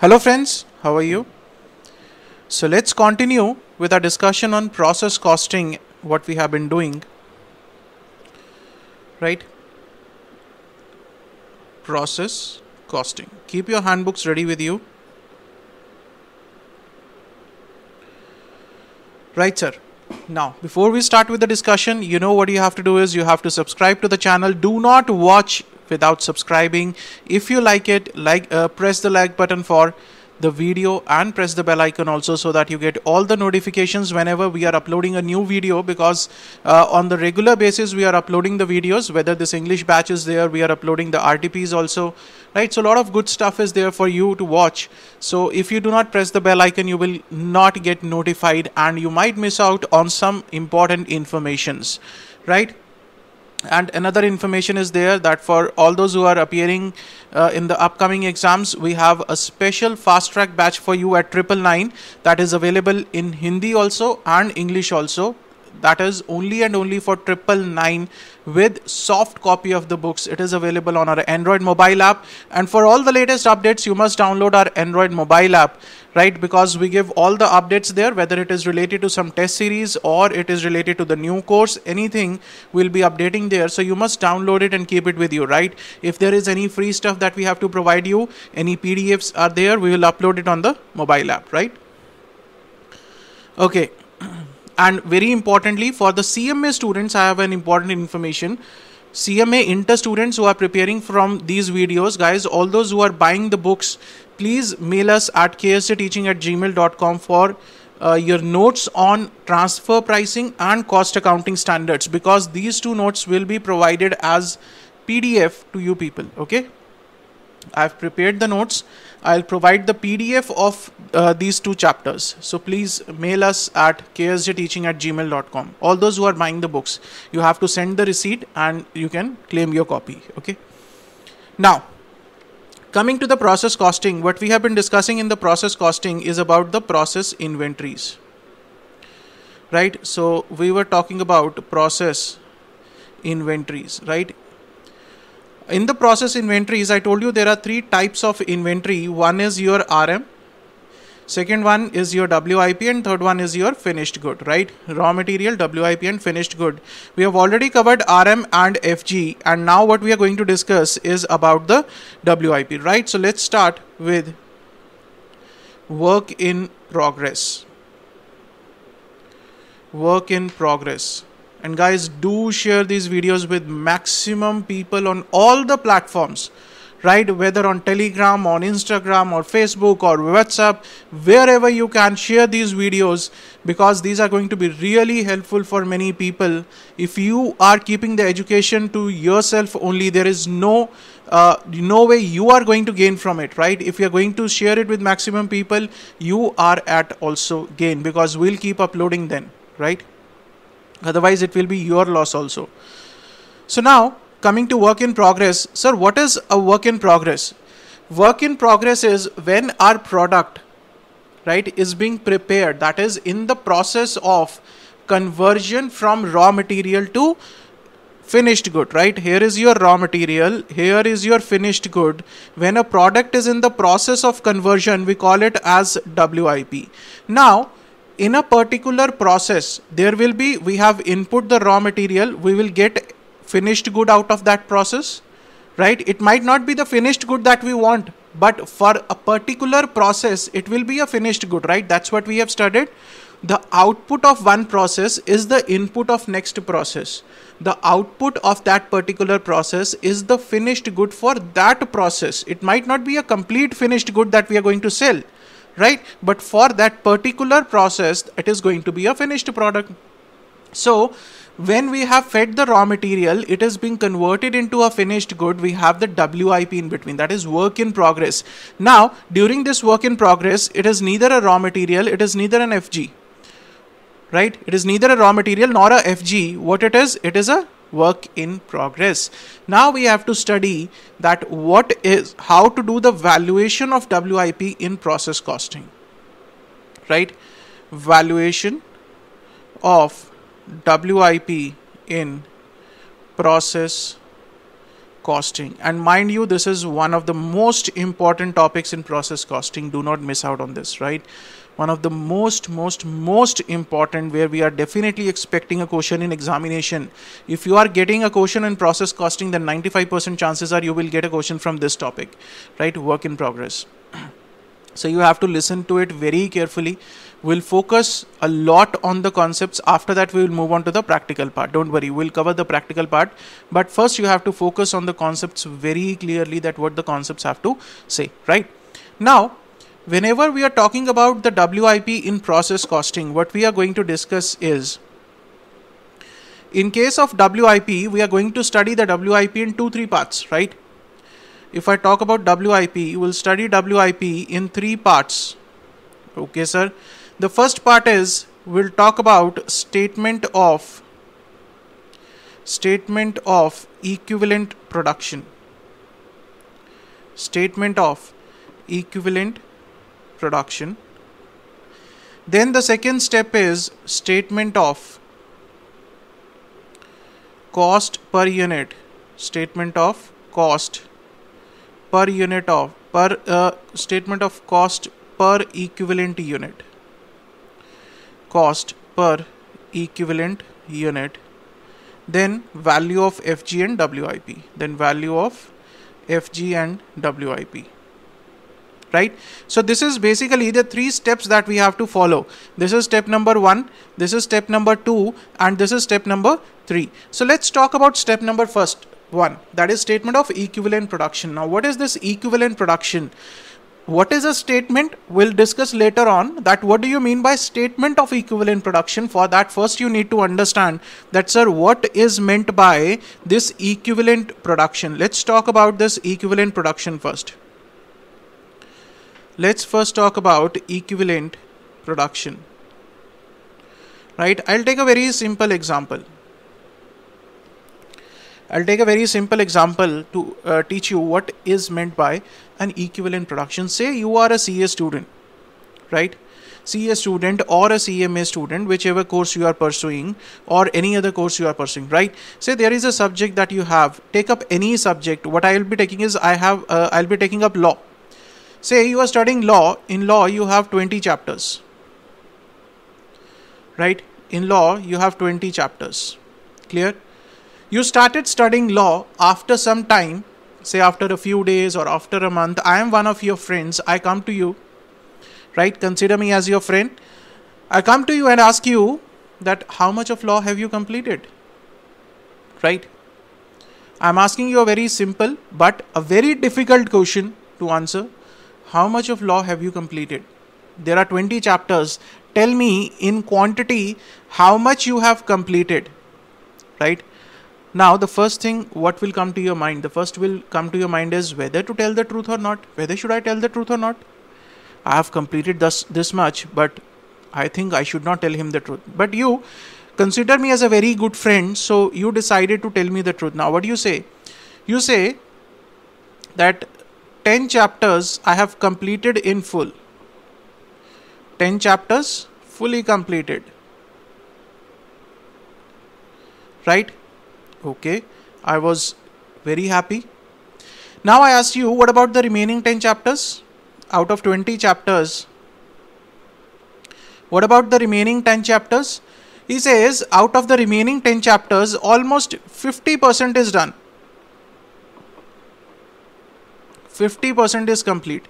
Hello friends, how are you? So let's continue with our discussion on process costing, what we have been doing, right? Process costing. Keep your handbooks ready with you. Right, sir. Now, before we start with the discussion, you know what you have to do is you have to subscribe to the channel. Do not watch without subscribing if you like it like uh, press the like button for the video and press the bell icon also so that you get all the notifications whenever we are uploading a new video because uh, on the regular basis we are uploading the videos whether this english batch is there we are uploading the rtps also right so a lot of good stuff is there for you to watch so if you do not press the bell icon you will not get notified and you might miss out on some important informations right and another information is there that for all those who are appearing uh, in the upcoming exams we have a special fast track batch for you at triple nine that is available in hindi also and english also that is only and only for 999 with soft copy of the books it is available on our android mobile app and for all the latest updates you must download our android mobile app right because we give all the updates there whether it is related to some test series or it is related to the new course anything we'll be updating there so you must download it and keep it with you right if there is any free stuff that we have to provide you any pdfs are there we will upload it on the mobile app right okay and very importantly for the CMA students I have an important information CMA inter students who are preparing from these videos guys all those who are buying the books please mail us at ksateaching at gmail.com for uh, your notes on transfer pricing and cost accounting standards because these two notes will be provided as PDF to you people okay I've prepared the notes. I'll provide the PDF of uh, these two chapters. So please mail us at ksjteaching at gmail.com. All those who are buying the books, you have to send the receipt and you can claim your copy. Okay. Now, coming to the process costing, what we have been discussing in the process costing is about the process inventories. Right. So we were talking about process inventories, right? In the process inventories, I told you there are three types of inventory. One is your RM, second one is your WIP and third one is your finished good, right? Raw material, WIP and finished good. We have already covered RM and FG and now what we are going to discuss is about the WIP, right? So let's start with work in progress. Work in progress and guys do share these videos with maximum people on all the platforms right whether on telegram on instagram or facebook or whatsapp wherever you can share these videos because these are going to be really helpful for many people if you are keeping the education to yourself only there is no uh, no way you are going to gain from it right if you are going to share it with maximum people you are at also gain because we'll keep uploading then right Otherwise, it will be your loss also. So now, coming to work in progress. Sir, what is a work in progress? Work in progress is when our product, right, is being prepared. That is in the process of conversion from raw material to finished good, right? Here is your raw material, here is your finished good. When a product is in the process of conversion, we call it as WIP. Now, in a particular process, there will be, we have input the raw material, we will get finished good out of that process, right? It might not be the finished good that we want, but for a particular process, it will be a finished good, right? That's what we have studied. The output of one process is the input of next process. The output of that particular process is the finished good for that process. It might not be a complete finished good that we are going to sell right? But for that particular process, it is going to be a finished product. So when we have fed the raw material, it is being converted into a finished good. We have the WIP in between, that is work in progress. Now, during this work in progress, it is neither a raw material, it is neither an FG, right? It is neither a raw material nor a FG. What it is, it is a work in progress. Now we have to study that what is how to do the valuation of WIP in process costing. Right? Valuation of WIP in process costing and mind you this is one of the most important topics in process costing do not miss out on this right one of the most most most important where we are definitely expecting a question in examination if you are getting a question in process costing then 95% chances are you will get a question from this topic right work in progress so you have to listen to it very carefully we'll focus a lot on the concepts after that we will move on to the practical part don't worry we'll cover the practical part but first you have to focus on the concepts very clearly that what the concepts have to say right now Whenever we are talking about the WIP in process costing, what we are going to discuss is in case of WIP, we are going to study the WIP in two, three parts, right? If I talk about WIP, we'll study WIP in three parts. Okay, sir. The first part is we'll talk about statement of statement of equivalent production statement of equivalent production. Then the second step is statement of cost per unit. Statement of cost per unit of per uh, statement of cost per equivalent unit. Cost per equivalent unit. Then value of FG and WIP. Then value of FG and WIP right? So this is basically the three steps that we have to follow. This is step number one, this is step number two, and this is step number three. So let's talk about step number first one, that is statement of equivalent production. Now, what is this equivalent production? What is a statement? We'll discuss later on that what do you mean by statement of equivalent production. For that, first you need to understand that, sir, what is meant by this equivalent production. Let's talk about this equivalent production first. Let's first talk about equivalent production. Right, I'll take a very simple example. I'll take a very simple example to uh, teach you what is meant by an equivalent production. Say you are a CA student, right? CA student or a CMA student, whichever course you are pursuing or any other course you are pursuing, right? Say there is a subject that you have, take up any subject. What I'll be taking is I have, uh, I'll be taking up law, Say you are studying law, in law you have 20 chapters. Right? In law you have 20 chapters. Clear? You started studying law after some time, say after a few days or after a month. I am one of your friends, I come to you. Right? Consider me as your friend. I come to you and ask you that how much of law have you completed? Right? I'm asking you a very simple but a very difficult question to answer how much of law have you completed? There are 20 chapters. Tell me in quantity how much you have completed. Right? Now, the first thing what will come to your mind? The first will come to your mind is whether to tell the truth or not. Whether should I tell the truth or not? I have completed this, this much, but I think I should not tell him the truth. But you consider me as a very good friend, so you decided to tell me the truth. Now, what do you say? You say that 10 chapters I have completed in full. 10 chapters fully completed. Right? Okay. I was very happy. Now I ask you, what about the remaining 10 chapters? Out of 20 chapters, what about the remaining 10 chapters? He says, out of the remaining 10 chapters, almost 50% is done. 50% is complete.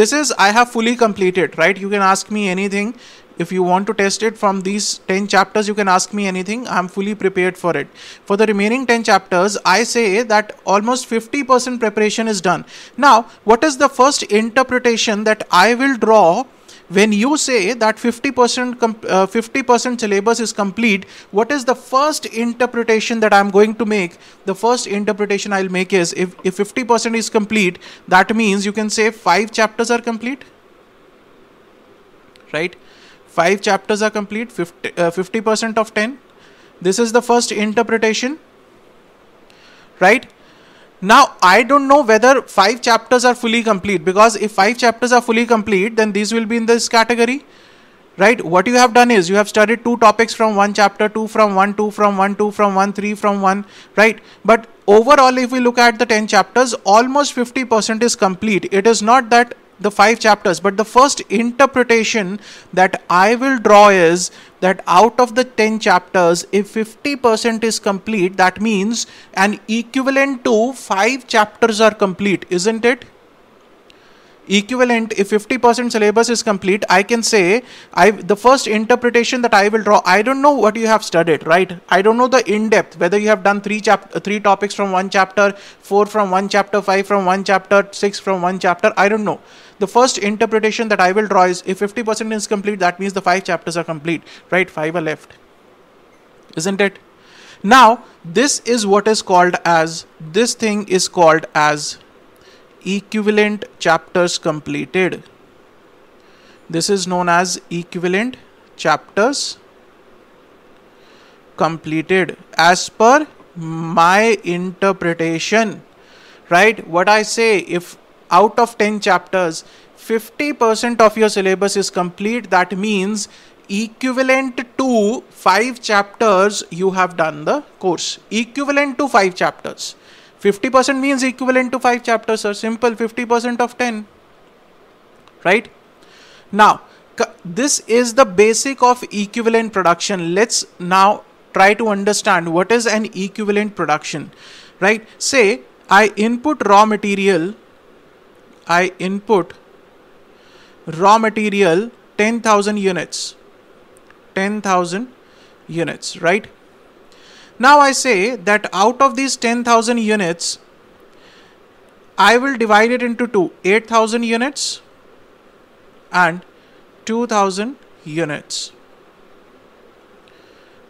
This is I have fully completed, right? You can ask me anything. If you want to test it from these 10 chapters, you can ask me anything. I'm fully prepared for it. For the remaining 10 chapters, I say that almost 50% preparation is done. Now, what is the first interpretation that I will draw when you say that 50% 50% uh, syllabus is complete what is the first interpretation that i'm going to make the first interpretation i'll make is if, if 50% is complete that means you can say five chapters are complete right five chapters are complete 50% uh, of 10 this is the first interpretation right now, I don't know whether five chapters are fully complete because if five chapters are fully complete, then these will be in this category, right? What you have done is you have studied two topics from one chapter, two from one, two from one, two from one, three from one, right? But overall, if we look at the 10 chapters, almost 50% is complete. It is not that the five chapters, but the first interpretation that I will draw is that out of the 10 chapters, if 50% is complete, that means an equivalent to five chapters are complete, isn't it? equivalent if 50% syllabus is complete i can say i the first interpretation that i will draw i don't know what you have studied right i don't know the in depth whether you have done three chap three topics from one chapter four from one chapter five from one chapter six from one chapter i don't know the first interpretation that i will draw is if 50% is complete that means the five chapters are complete right five are left isn't it now this is what is called as this thing is called as equivalent chapters completed. This is known as equivalent chapters completed as per my interpretation right what i say if out of 10 chapters 50% of your syllabus is complete that means equivalent to 5 chapters you have done the course equivalent to 5 chapters 50% means equivalent to 5 chapters are simple 50% of 10 right now this is the basic of equivalent production let's now try to understand what is an equivalent production right say i input raw material i input raw material 10000 units 10000 units right now I say that out of these 10,000 units, I will divide it into two 8,000 units and 2,000 units.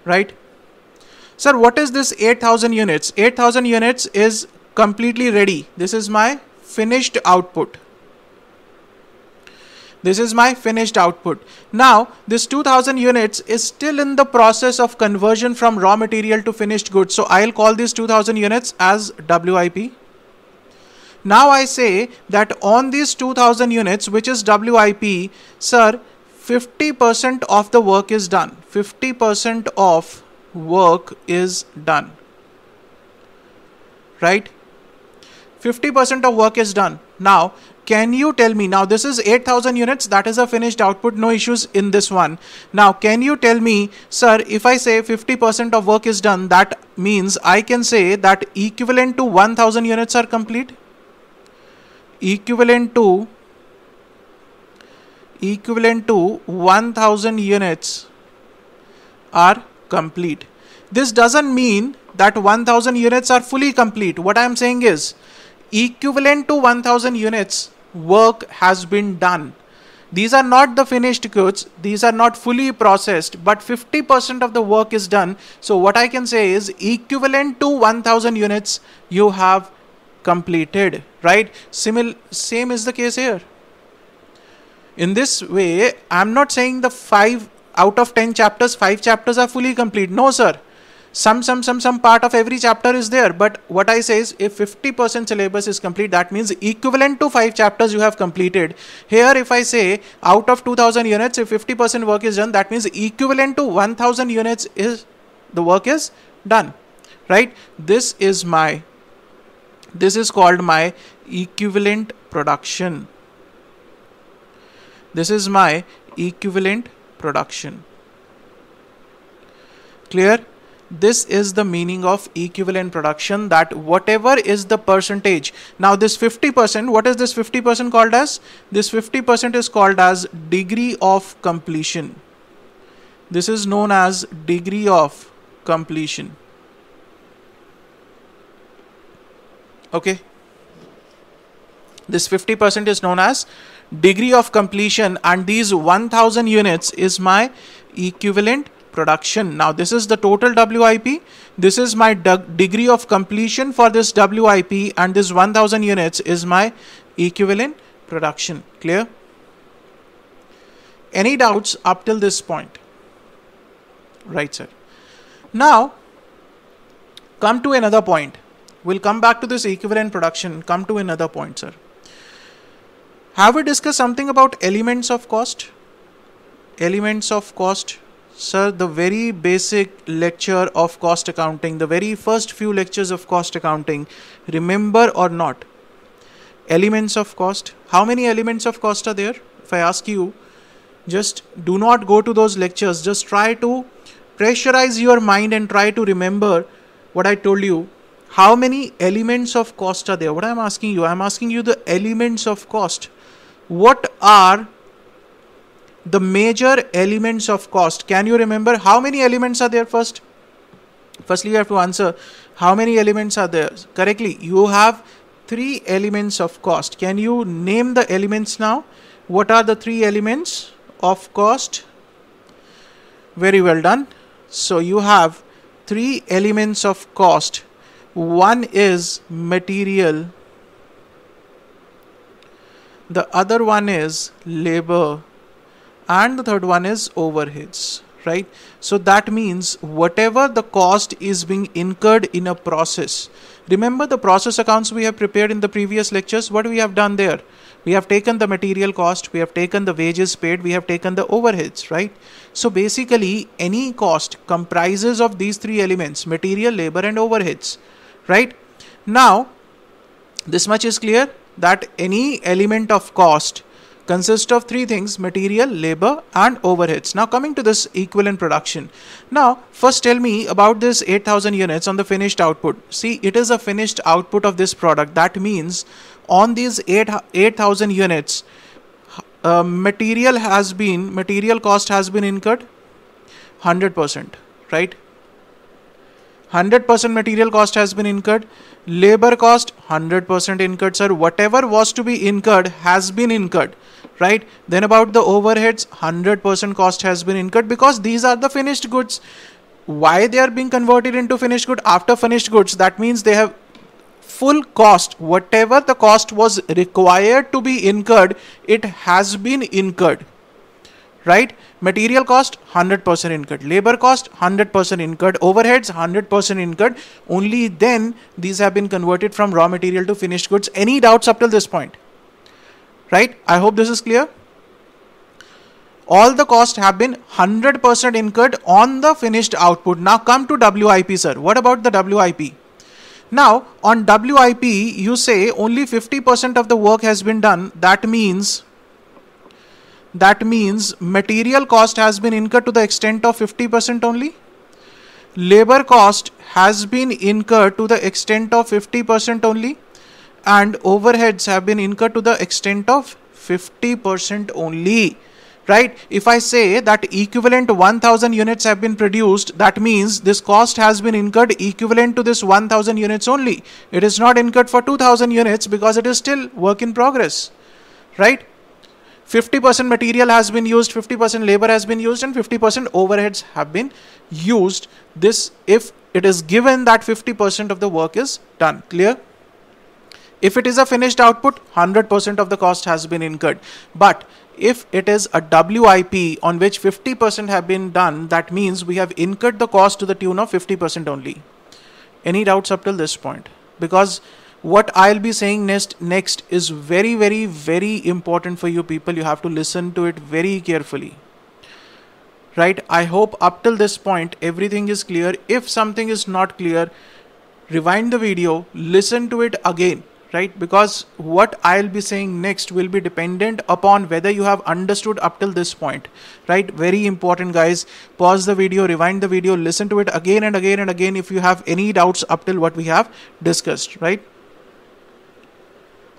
Right? Sir, what is this 8,000 units? 8,000 units is completely ready. This is my finished output. This is my finished output. Now this 2000 units is still in the process of conversion from raw material to finished goods. So I'll call these 2000 units as WIP. Now I say that on these 2000 units which is WIP, sir, 50% of the work is done. 50% of work is done. Right? 50% of work is done. Now, can you tell me now this is 8000 units that is a finished output no issues in this one now can you tell me sir if i say 50% of work is done that means i can say that equivalent to 1000 units are complete equivalent to equivalent to 1000 units are complete this doesn't mean that 1000 units are fully complete what i am saying is equivalent to 1000 units work has been done. These are not the finished goods, these are not fully processed, but 50% of the work is done. So, what I can say is equivalent to 1000 units you have completed, right? Simil same is the case here. In this way, I am not saying the 5 out of 10 chapters, 5 chapters are fully complete. No, sir some some some some part of every chapter is there but what i say is if 50% syllabus is complete that means equivalent to 5 chapters you have completed here if i say out of 2000 units if 50% work is done that means equivalent to 1000 units is the work is done right this is my this is called my equivalent production this is my equivalent production clear this is the meaning of equivalent production that whatever is the percentage now this 50% what is this 50% called as this 50% is called as degree of completion this is known as degree of completion okay this 50% is known as degree of completion and these 1000 units is my equivalent production. Now this is the total WIP. This is my degree of completion for this WIP and this 1000 units is my equivalent production. Clear? Any doubts up till this point? Right, sir. Now, come to another point. We'll come back to this equivalent production. Come to another point, sir. Have we discussed something about elements of cost? Elements of cost. Sir, the very basic lecture of cost accounting, the very first few lectures of cost accounting, remember or not, elements of cost. How many elements of cost are there? If I ask you, just do not go to those lectures. Just try to pressurize your mind and try to remember what I told you. How many elements of cost are there? What I'm asking you, I'm asking you the elements of cost. What are the major elements of cost. Can you remember how many elements are there first? Firstly, you have to answer how many elements are there correctly. You have three elements of cost. Can you name the elements now? What are the three elements of cost? Very well done. So you have three elements of cost. One is material, the other one is labor and the third one is overheads right so that means whatever the cost is being incurred in a process remember the process accounts we have prepared in the previous lectures what we have done there we have taken the material cost we have taken the wages paid we have taken the overheads right so basically any cost comprises of these three elements material labor and overheads right now this much is clear that any element of cost consists of three things material, labor, and overheads. Now, coming to this equivalent production. Now, first tell me about this 8000 units on the finished output. See, it is a finished output of this product. That means on these 8000 8, units, uh, material has been, material cost has been incurred 100%, right? 100% material cost has been incurred labor cost 100% incurred sir whatever was to be incurred has been incurred right then about the overheads 100% cost has been incurred because these are the finished goods why they are being converted into finished good after finished goods that means they have full cost whatever the cost was required to be incurred it has been incurred right material cost 100% incurred labor cost 100% incurred overheads 100% incurred only then these have been converted from raw material to finished goods any doubts up till this point right? I hope this is clear. All the costs have been 100% incurred on the finished output. Now come to WIP, sir. What about the WIP? Now on WIP, you say only 50% of the work has been done. That means that means material cost has been incurred to the extent of 50% only labor cost has been incurred to the extent of 50% only and overheads have been incurred to the extent of 50% only right if i say that equivalent 1000 units have been produced that means this cost has been incurred equivalent to this 1000 units only it is not incurred for 2000 units because it is still work in progress right 50% material has been used 50% labor has been used and 50% overheads have been used this if it is given that 50% of the work is done clear if it is a finished output, 100% of the cost has been incurred. But if it is a WIP on which 50% have been done, that means we have incurred the cost to the tune of 50% only. Any doubts up till this point? Because what I'll be saying next next is very very very important for you people you have to listen to it very carefully right I hope up till this point everything is clear if something is not clear rewind the video listen to it again right because what i'll be saying next will be dependent upon whether you have understood up till this point right very important guys pause the video rewind the video listen to it again and again and again if you have any doubts up till what we have discussed right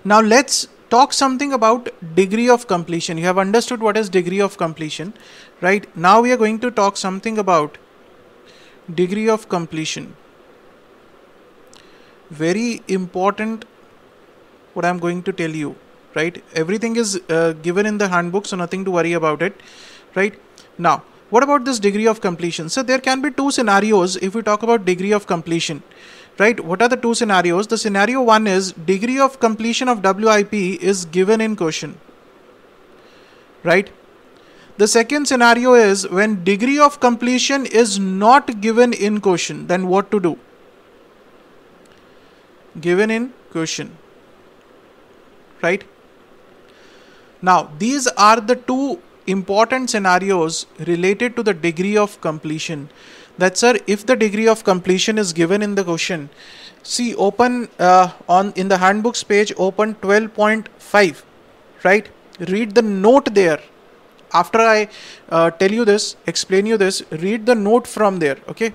now let's talk something about degree of completion you have understood what is degree of completion right now we are going to talk something about degree of completion very important what I'm going to tell you, right? Everything is uh, given in the handbook, so nothing to worry about it, right? Now, what about this degree of completion? So there can be two scenarios if we talk about degree of completion, right? What are the two scenarios? The scenario one is degree of completion of WIP is given in question, right? The second scenario is when degree of completion is not given in question, then what to do? Given in question right? Now, these are the two important scenarios related to the degree of completion. That sir, if the degree of completion is given in the question, see open uh, on in the handbooks page, open 12.5, right? Read the note there. After I uh, tell you this, explain you this, read the note from there, okay?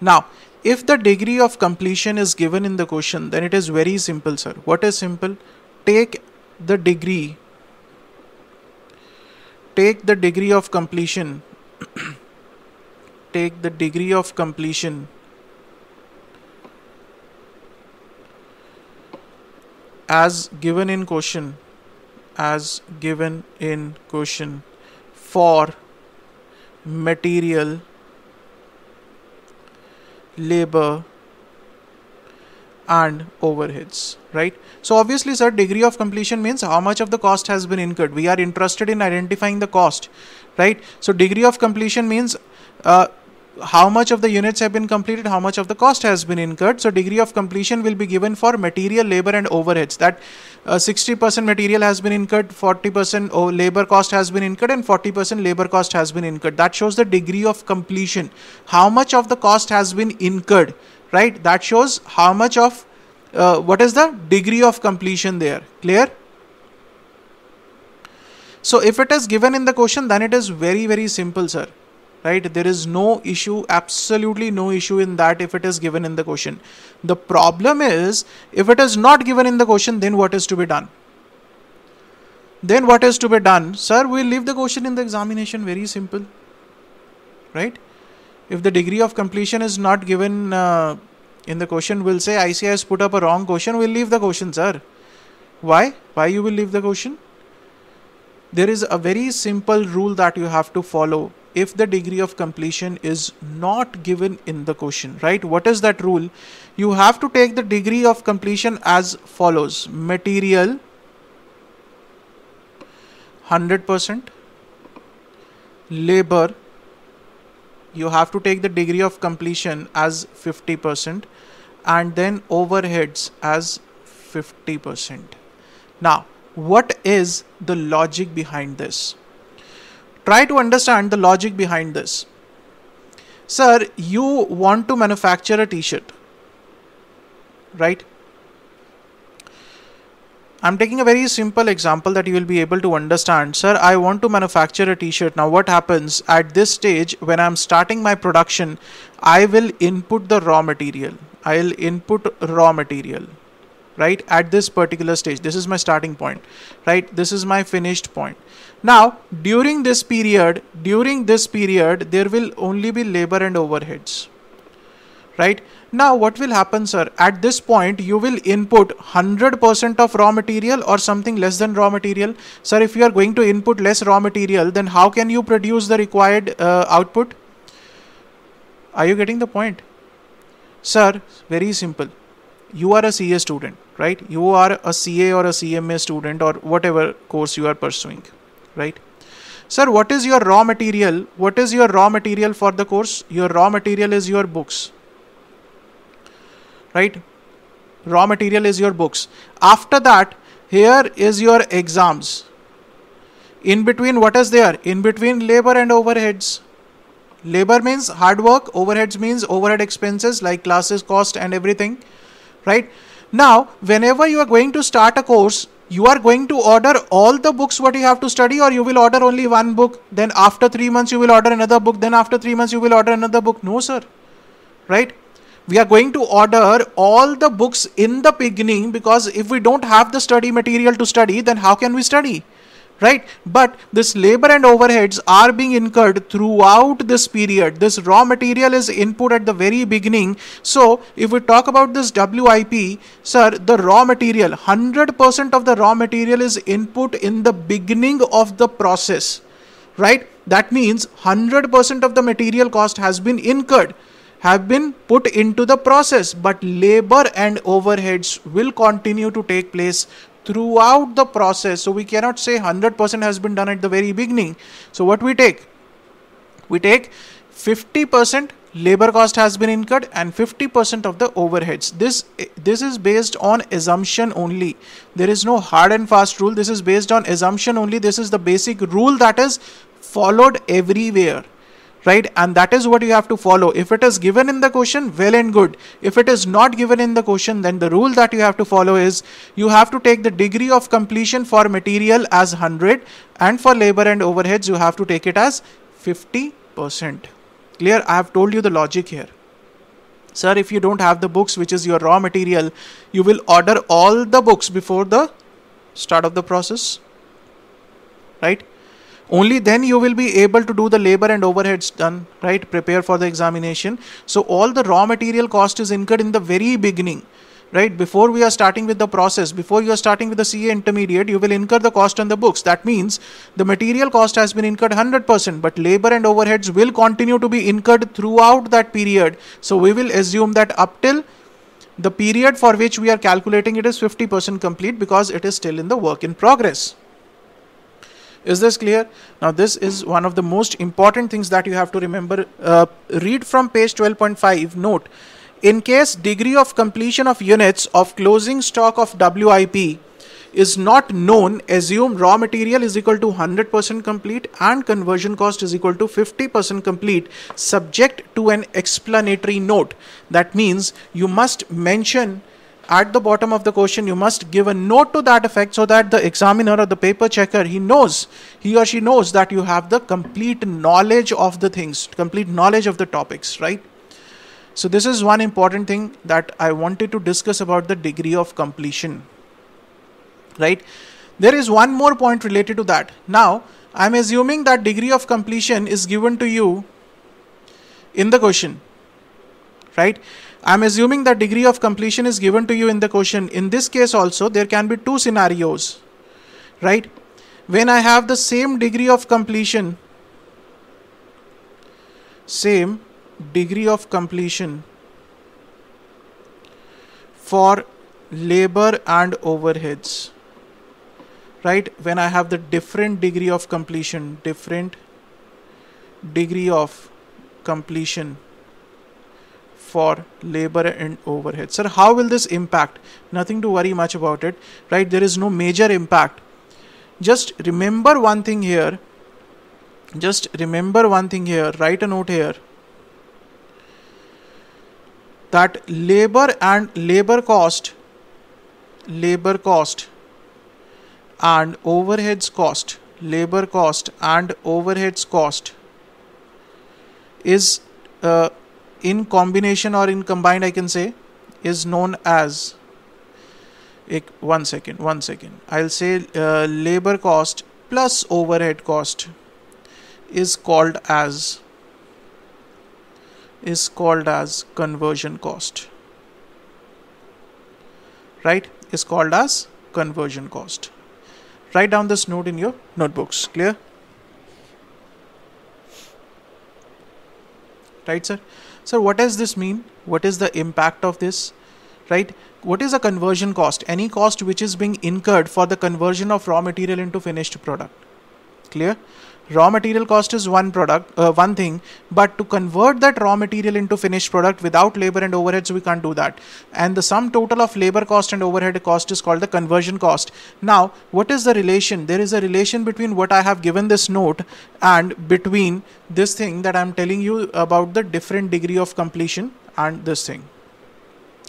Now, if the degree of completion is given in the question, then it is very simple, sir. What is simple? Take the degree, take the degree of completion, take the degree of completion as given in question, as given in question for material labor and overheads right so obviously sir degree of completion means how much of the cost has been incurred we are interested in identifying the cost right so degree of completion means uh, how much of the units have been completed, how much of the cost has been incurred. So degree of completion will be given for material, labor and overheads that 60% uh, material has been incurred, 40% labor cost has been incurred and 40% labor cost has been incurred. That shows the degree of completion. How much of the cost has been incurred, right? That shows how much of, uh, what is the degree of completion there, clear? So if it is given in the question, then it is very, very simple, sir right there is no issue absolutely no issue in that if it is given in the question the problem is if it is not given in the question then what is to be done then what is to be done sir we leave the question in the examination very simple right if the degree of completion is not given uh, in the question we'll say ICI has put up a wrong question we'll leave the question sir why why you will leave the question there is a very simple rule that you have to follow if the degree of completion is not given in the question right what is that rule you have to take the degree of completion as follows material 100% labor you have to take the degree of completion as 50% and then overheads as 50% now what is the logic behind this Try to understand the logic behind this. Sir, you want to manufacture a t-shirt, right? I'm taking a very simple example that you will be able to understand. Sir, I want to manufacture a t-shirt. Now what happens at this stage when I'm starting my production, I will input the raw material. I'll input raw material, right? At this particular stage, this is my starting point, right? This is my finished point. Now, during this period, during this period, there will only be labor and overheads. Right? Now, what will happen, sir? At this point, you will input 100% of raw material or something less than raw material. Sir, if you are going to input less raw material, then how can you produce the required uh, output? Are you getting the point? Sir, very simple. You are a CA student, right? You are a CA or a CMA student or whatever course you are pursuing right? Sir, what is your raw material? What is your raw material for the course? Your raw material is your books, right? Raw material is your books. After that, here is your exams. In between, what is there? In between labor and overheads. Labor means hard work, overheads means overhead expenses like classes, cost, and everything, right? Now, whenever you are going to start a course, you are going to order all the books what you have to study or you will order only one book then after 3 months you will order another book then after 3 months you will order another book no sir right we are going to order all the books in the beginning because if we don't have the study material to study then how can we study right but this labor and overheads are being incurred throughout this period this raw material is input at the very beginning so if we talk about this wip sir the raw material 100% of the raw material is input in the beginning of the process right that means 100% of the material cost has been incurred have been put into the process but labor and overheads will continue to take place throughout the process. So we cannot say 100% has been done at the very beginning. So what we take? We take 50% labor cost has been incurred and 50% of the overheads this this is based on assumption only there is no hard and fast rule this is based on assumption only this is the basic rule that is followed everywhere right and that is what you have to follow if it is given in the question well and good if it is not given in the question then the rule that you have to follow is you have to take the degree of completion for material as 100 and for labor and overheads you have to take it as 50% clear i have told you the logic here sir if you don't have the books which is your raw material you will order all the books before the start of the process right only then you will be able to do the labor and overheads done right prepare for the examination so all the raw material cost is incurred in the very beginning right before we are starting with the process before you are starting with the ca intermediate you will incur the cost on the books that means the material cost has been incurred 100% but labor and overheads will continue to be incurred throughout that period so we will assume that up till the period for which we are calculating it is 50% complete because it is still in the work in progress is this clear? Now this is one of the most important things that you have to remember. Uh, read from page 12.5 note. In case degree of completion of units of closing stock of WIP is not known, assume raw material is equal to 100% complete and conversion cost is equal to 50% complete, subject to an explanatory note. That means you must mention at the bottom of the question you must give a note to that effect so that the examiner or the paper checker he knows he or she knows that you have the complete knowledge of the things complete knowledge of the topics right so this is one important thing that i wanted to discuss about the degree of completion right there is one more point related to that now i'm assuming that degree of completion is given to you in the question right I'm assuming that degree of completion is given to you in the question. In this case also, there can be two scenarios, right? When I have the same degree of completion, same degree of completion for labor and overheads, right? When I have the different degree of completion, different degree of completion for labor and overhead. Sir, how will this impact? Nothing to worry much about it, right? There is no major impact. Just remember one thing here. Just remember one thing here. Write a note here. That labor and labor cost, labor cost and overheads cost, labor cost and overheads cost is uh, in combination or in combined I can say is known as ek, one second one second I'll say uh, labor cost plus overhead cost is called as is called as conversion cost right is called as conversion cost write down this note in your notebooks clear right sir so what does this mean? What is the impact of this? Right? What is a conversion cost? Any cost which is being incurred for the conversion of raw material into finished product. Clear? raw material cost is one product uh, one thing but to convert that raw material into finished product without labor and overheads we can't do that and the sum total of labor cost and overhead cost is called the conversion cost now what is the relation there is a relation between what i have given this note and between this thing that i'm telling you about the different degree of completion and this thing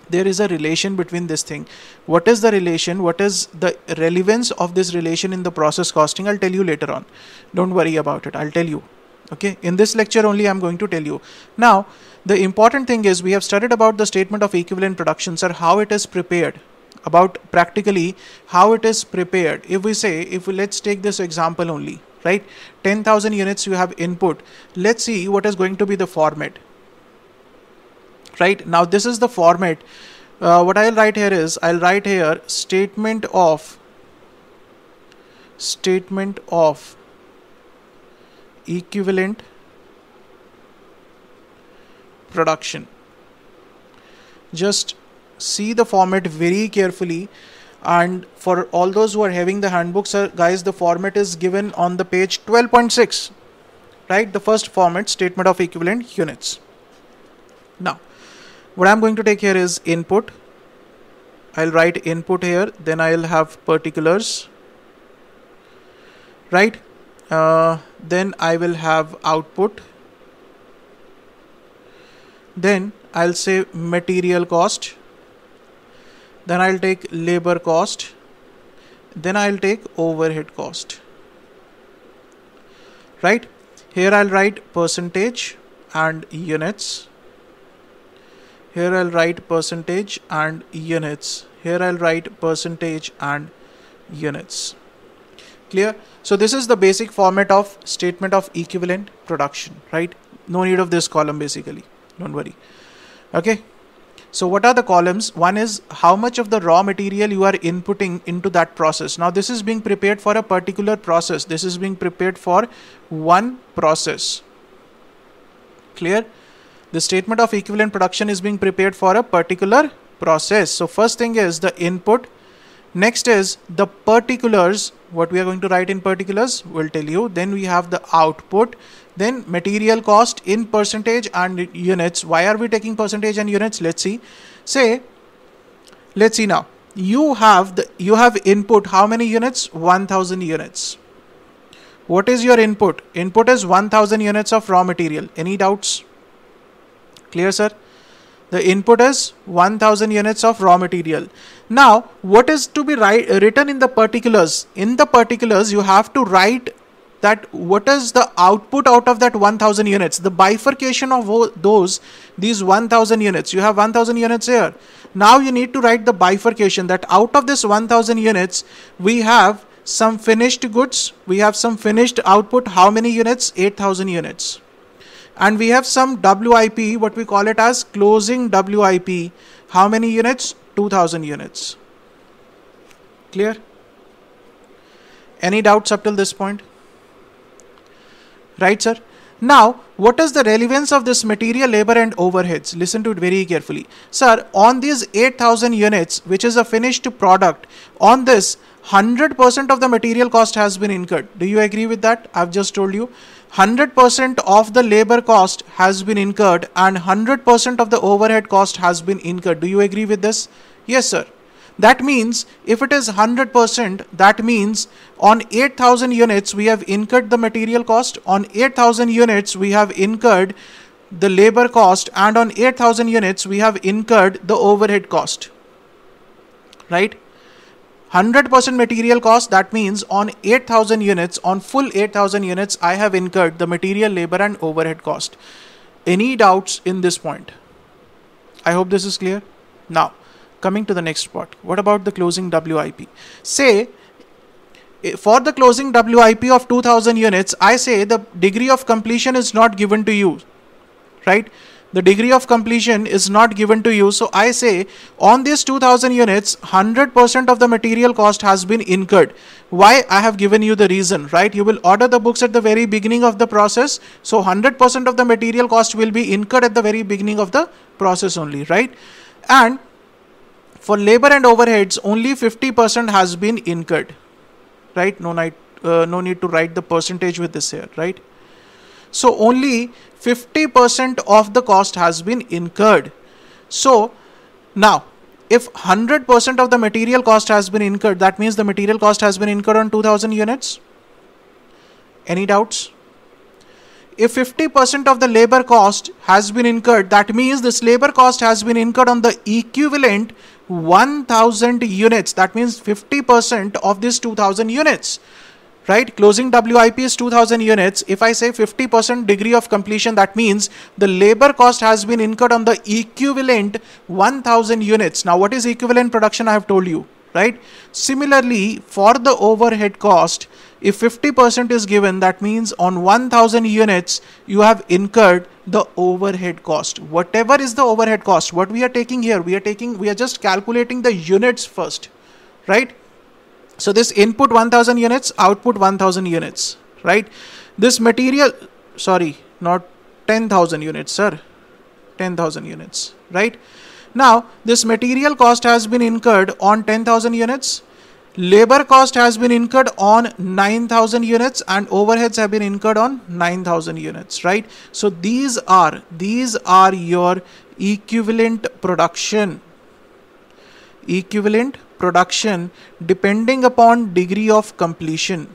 there is a relation between this thing what is the relation what is the relevance of this relation in the process costing i'll tell you later on don't worry about it i'll tell you okay in this lecture only i'm going to tell you now the important thing is we have studied about the statement of equivalent production sir how it is prepared about practically how it is prepared if we say if we, let's take this example only right 10000 units you have input let's see what is going to be the format right now this is the format uh, what I'll write here is I'll write here statement of statement of equivalent production just see the format very carefully and for all those who are having the handbooks guys the format is given on the page 12.6 right the first format statement of equivalent units now what I'm going to take here is input I'll write input here then I'll have particulars right uh, then I will have output then I'll say material cost then I'll take labor cost then I'll take overhead cost right here I'll write percentage and units here I'll write percentage and units here I'll write percentage and units clear so this is the basic format of statement of equivalent production right no need of this column basically don't worry okay so what are the columns one is how much of the raw material you are inputting into that process now this is being prepared for a particular process this is being prepared for one process clear the statement of equivalent production is being prepared for a particular process. So first thing is the input. Next is the particulars. What we are going to write in particulars will tell you. Then we have the output. Then material cost in percentage and units. Why are we taking percentage and units? Let's see. Say, let's see now. You have the you have input. How many units? 1000 units. What is your input? Input is 1000 units of raw material. Any doubts? Clear, sir? The input is 1000 units of raw material. Now, what is to be write, written in the particulars? In the particulars, you have to write that what is the output out of that 1000 units the bifurcation of those these 1000 units you have 1000 units here now you need to write the bifurcation that out of this 1000 units we have some finished goods we have some finished output how many units 8000 units and we have some WIP what we call it as closing WIP how many units 2000 units clear any doubts up till this point right sir now what is the relevance of this material labor and overheads listen to it very carefully sir on these 8000 units which is a finished product on this 100% of the material cost has been incurred do you agree with that i've just told you 100% of the labor cost has been incurred and 100% of the overhead cost has been incurred. Do you agree with this? Yes, sir. That means if it is 100%, that means on 8000 units we have incurred the material cost, on 8000 units we have incurred the labor cost and on 8000 units we have incurred the overhead cost. Right? 100% material cost, that means on 8000 units, on full 8000 units, I have incurred the material, labor, and overhead cost. Any doubts in this point? I hope this is clear. Now, coming to the next part, what about the closing WIP? Say, eh, for the closing WIP of 2000 units, I say the degree of completion is not given to you, right? the degree of completion is not given to you. So I say on these 2000 units, 100% of the material cost has been incurred. Why? I have given you the reason, right? You will order the books at the very beginning of the process. So 100% of the material cost will be incurred at the very beginning of the process only, right? And for labor and overheads, only 50% has been incurred, right? No, uh, no need to write the percentage with this here, right? So only 50% of the cost has been incurred. So now if 100% of the material cost has been incurred, that means the material cost has been incurred on 2000 units. Any doubts? If 50% of the labor cost has been incurred, that means this labor cost has been incurred on the equivalent 1000 units. That means 50% of this 2000 units right? Closing WIP is 2000 units. If I say 50% degree of completion, that means the labor cost has been incurred on the equivalent 1000 units. Now, what is equivalent production? I have told you, right? Similarly, for the overhead cost, if 50% is given, that means on 1000 units, you have incurred the overhead cost. Whatever is the overhead cost, what we are taking here, we are taking, we are just calculating the units first, right? So this input 1000 units, output 1000 units, right? This material, sorry, not 10,000 units, sir. 10,000 units, right? Now, this material cost has been incurred on 10,000 units. Labor cost has been incurred on 9,000 units and overheads have been incurred on 9,000 units, right? So these are, these are your equivalent production, equivalent production depending upon degree of completion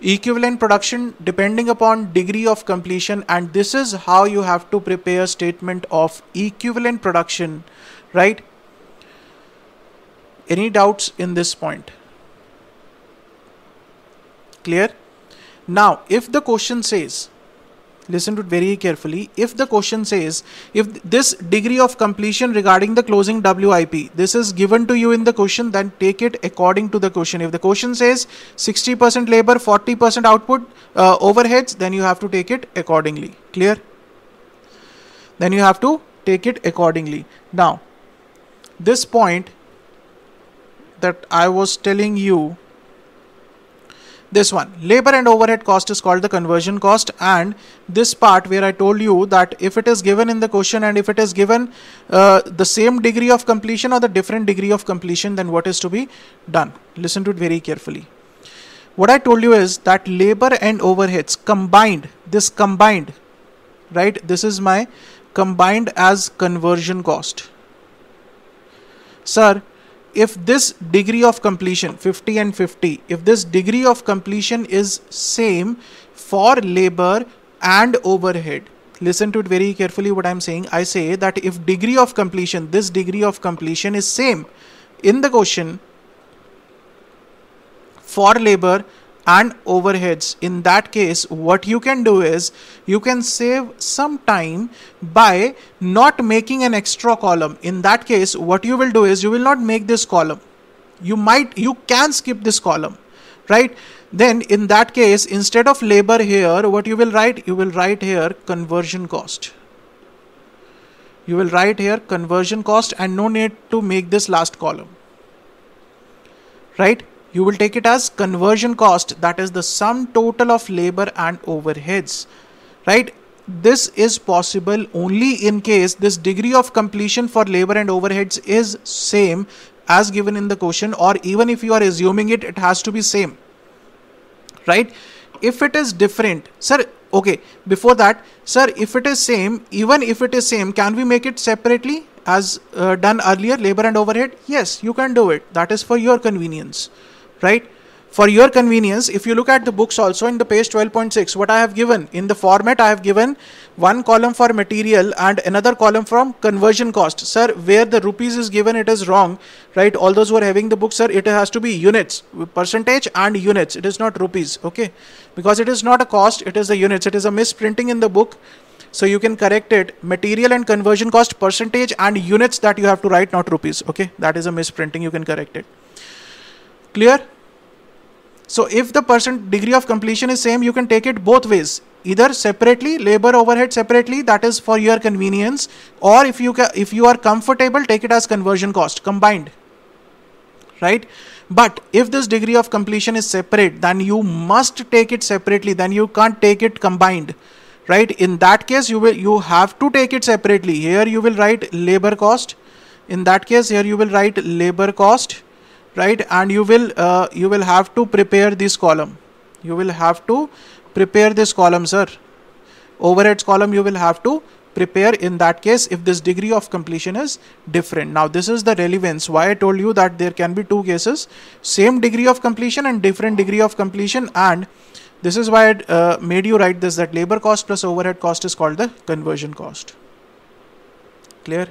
equivalent production depending upon degree of completion and this is how you have to prepare statement of equivalent production right any doubts in this point clear now if the question says listen to it very carefully if the question says if this degree of completion regarding the closing WIP this is given to you in the question then take it according to the question if the question says 60% labor 40% output uh, overheads then you have to take it accordingly clear then you have to take it accordingly now this point that I was telling you this one labor and overhead cost is called the conversion cost and this part where I told you that if it is given in the question and if it is given uh, the same degree of completion or the different degree of completion then what is to be done listen to it very carefully what I told you is that labor and overheads combined this combined right this is my combined as conversion cost sir if this degree of completion 50 and 50 if this degree of completion is same for labor and overhead listen to it very carefully what i'm saying i say that if degree of completion this degree of completion is same in the question for labor and overheads in that case what you can do is you can save some time by not making an extra column in that case what you will do is you will not make this column you might you can skip this column right then in that case instead of labor here what you will write you will write here conversion cost you will write here conversion cost and no need to make this last column right you will take it as conversion cost that is the sum total of labor and overheads right this is possible only in case this degree of completion for labor and overheads is same as given in the question or even if you are assuming it it has to be same right if it is different sir okay before that sir if it is same even if it is same can we make it separately as uh, done earlier labor and overhead yes you can do it that is for your convenience right? For your convenience, if you look at the books also in the page 12.6, what I have given in the format, I have given one column for material and another column from conversion cost. Sir, where the rupees is given, it is wrong, right? All those who are having the book, sir, it has to be units, percentage and units. It is not rupees, okay? Because it is not a cost, it is the units. It is a misprinting in the book. So you can correct it. Material and conversion cost percentage and units that you have to write, not rupees. Okay, that is a misprinting. You can correct it. Clear? So if the percent degree of completion is same, you can take it both ways. Either separately, labor overhead separately, that is for your convenience, or if you if you are comfortable, take it as conversion cost combined. Right? But if this degree of completion is separate, then you must take it separately. Then you can't take it combined. Right? In that case, you will you have to take it separately. Here you will write labor cost. In that case, here you will write labor cost right and you will uh, you will have to prepare this column you will have to prepare this column sir overheads column you will have to prepare in that case if this degree of completion is different now this is the relevance why i told you that there can be two cases same degree of completion and different degree of completion and this is why I uh, made you write this that labor cost plus overhead cost is called the conversion cost clear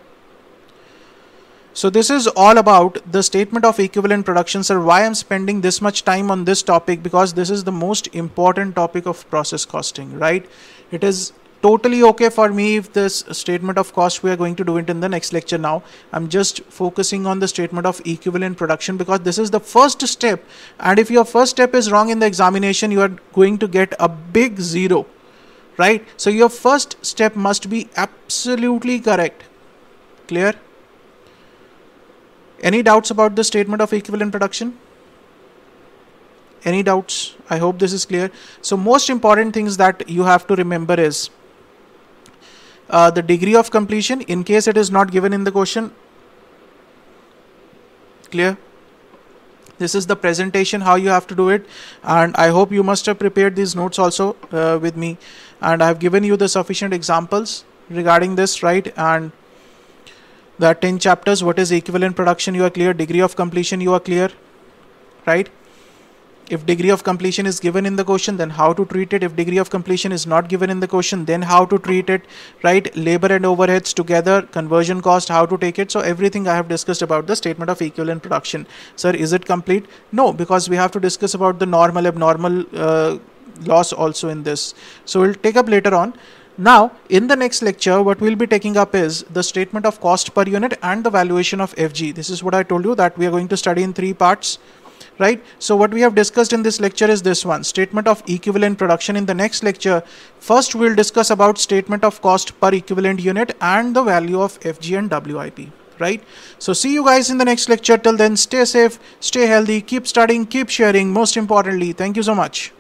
so this is all about the statement of equivalent production. Sir, why I'm spending this much time on this topic because this is the most important topic of process costing, right? It is totally okay for me if this statement of cost we are going to do it in the next lecture now i'm just focusing on the statement of equivalent production because this is the first step and if your first step is wrong in the examination you are going to get a big zero right so your first step must be absolutely correct clear any doubts about the statement of equivalent production? Any doubts? I hope this is clear. So most important things that you have to remember is uh, the degree of completion in case it is not given in the question. Clear? This is the presentation, how you have to do it. And I hope you must have prepared these notes also uh, with me. And I have given you the sufficient examples regarding this, right? And there are 10 chapters what is equivalent production you are clear degree of completion you are clear right if degree of completion is given in the question then how to treat it if degree of completion is not given in the question then how to treat it right labor and overheads together conversion cost how to take it so everything i have discussed about the statement of equivalent production sir is it complete no because we have to discuss about the normal abnormal uh, loss also in this so we'll take up later on now, in the next lecture, what we'll be taking up is the statement of cost per unit and the valuation of FG. This is what I told you that we are going to study in three parts, right? So what we have discussed in this lecture is this one, statement of equivalent production. In the next lecture, first we'll discuss about statement of cost per equivalent unit and the value of FG and WIP, right? So see you guys in the next lecture. Till then, stay safe, stay healthy, keep studying, keep sharing. Most importantly, thank you so much.